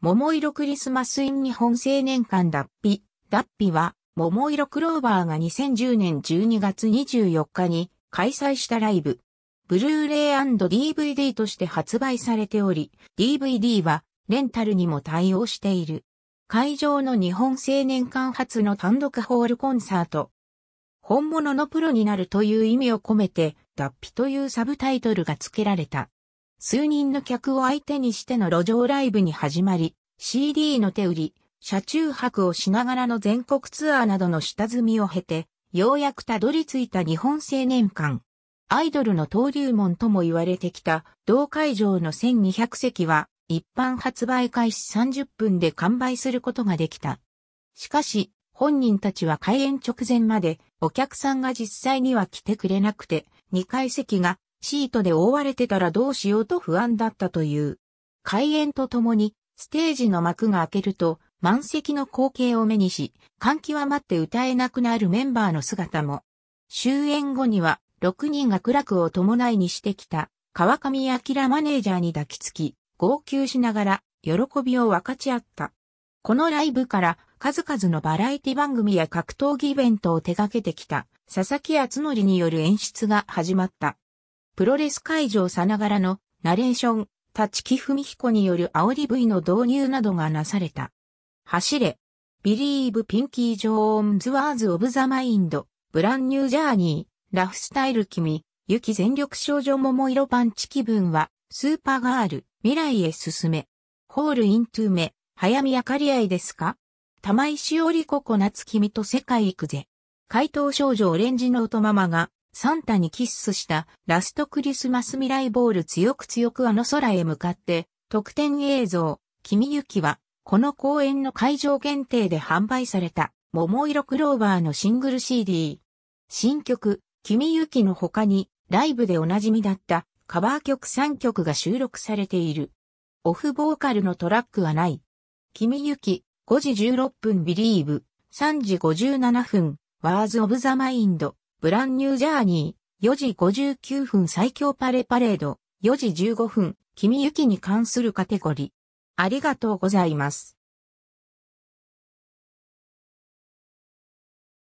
桃色クリスマスイン日本青年館脱皮。脱皮は、桃色クローバーが2010年12月24日に開催したライブ。ブルーレイ &DVD として発売されており、DVD はレンタルにも対応している。会場の日本青年館初の単独ホールコンサート。本物のプロになるという意味を込めて、脱皮というサブタイトルが付けられた。数人の客を相手にしての路上ライブに始まり、CD の手売り、車中泊をしながらの全国ツアーなどの下積みを経て、ようやくたどり着いた日本青年館。アイドルの登竜門とも言われてきた、同会場の1200席は、一般発売開始30分で完売することができた。しかし、本人たちは開演直前まで、お客さんが実際には来てくれなくて、2階席がシートで覆われてたらどうしようと不安だったという。開演とともに、ステージの幕が開けると、満席の光景を目にし、感極まって歌えなくなるメンバーの姿も。終演後には、6人が苦楽を伴いにしてきた、川上明マネージャーに抱きつき、号泣しながら、喜びを分かち合った。このライブから、数々のバラエティ番組や格闘技イベントを手掛けてきた、佐々木厚則による演出が始まった。プロレス会場さながらのナレーション、立木文彦による煽り部位の導入などがなされた。走れ。ビリーブ・ピンキー・ジョーンズ・ワーズ・オブ・ザ・マインド、ブランニュー・ジャーニー、ラフスタイル・君、雪全力少女桃色パンチ気分は、スーパーガール、未来へ進め。ホール・イントゥーメ、早見明かり合いですか玉石織子・ココナツ君と世界行くぜ。怪盗少女オレンジの音ママがサンタにキッスしたラストクリスマス未来ボール強く強くあの空へ向かって特典映像、君ゆきはこの公演の会場限定で販売された桃色クローバーのシングル CD。新曲、君ゆきの他にライブでおなじみだったカバー曲3曲が収録されている。オフボーカルのトラックはない。君ゆき、5時16分ビリーブ、3時57分、ワーズ・オブ・ザ・マインド。ブランニュージャーニー、4時59分最強パレパレード、4時15分、君ゆきに関するカテゴリー。ありがとうございます。